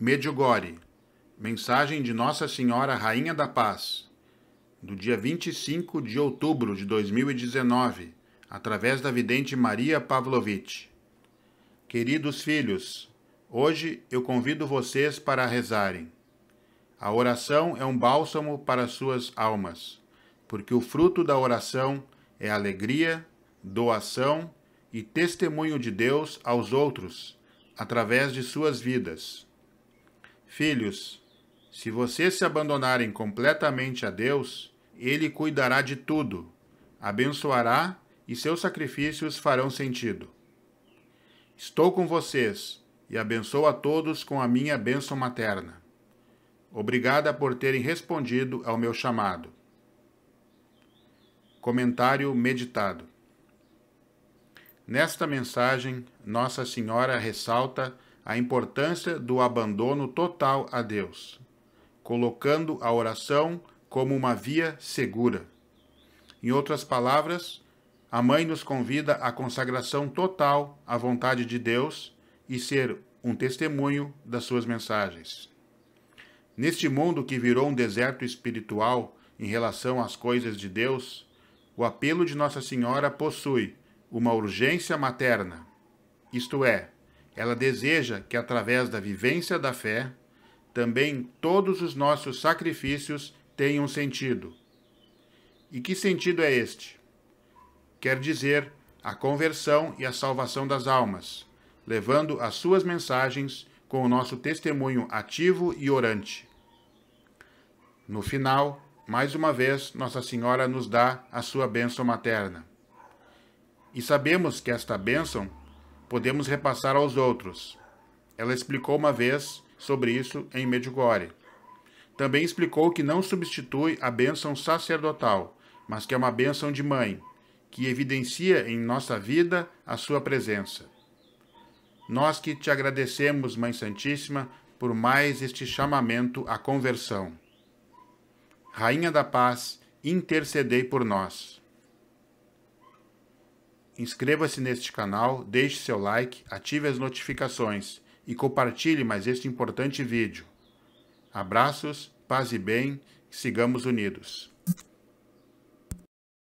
Medjugorje, mensagem de Nossa Senhora Rainha da Paz, do dia 25 de outubro de 2019, através da vidente Maria Pavlovich. Queridos filhos, hoje eu convido vocês para rezarem. A oração é um bálsamo para suas almas, porque o fruto da oração é alegria, doação e testemunho de Deus aos outros, através de suas vidas. Filhos, se vocês se abandonarem completamente a Deus, Ele cuidará de tudo, abençoará e seus sacrifícios farão sentido. Estou com vocês e abençoo a todos com a minha bênção materna. Obrigada por terem respondido ao meu chamado. Comentário meditado. Nesta mensagem, Nossa Senhora ressalta a importância do abandono total a Deus, colocando a oração como uma via segura. Em outras palavras, a mãe nos convida à consagração total à vontade de Deus e ser um testemunho das suas mensagens. Neste mundo que virou um deserto espiritual em relação às coisas de Deus, o apelo de Nossa Senhora possui uma urgência materna, isto é, ela deseja que, através da vivência da fé, também todos os nossos sacrifícios tenham sentido. E que sentido é este? Quer dizer, a conversão e a salvação das almas, levando as suas mensagens com o nosso testemunho ativo e orante. No final, mais uma vez, Nossa Senhora nos dá a sua bênção materna. E sabemos que esta bênção podemos repassar aos outros. Ela explicou uma vez sobre isso em Medjugorje. Também explicou que não substitui a bênção sacerdotal, mas que é uma bênção de mãe, que evidencia em nossa vida a sua presença. Nós que te agradecemos, Mãe Santíssima, por mais este chamamento à conversão. Rainha da Paz, intercedei por nós inscreva-se neste canal, deixe seu like, ative as notificações e compartilhe mais este importante vídeo. Abraços, paz e bem, sigamos unidos.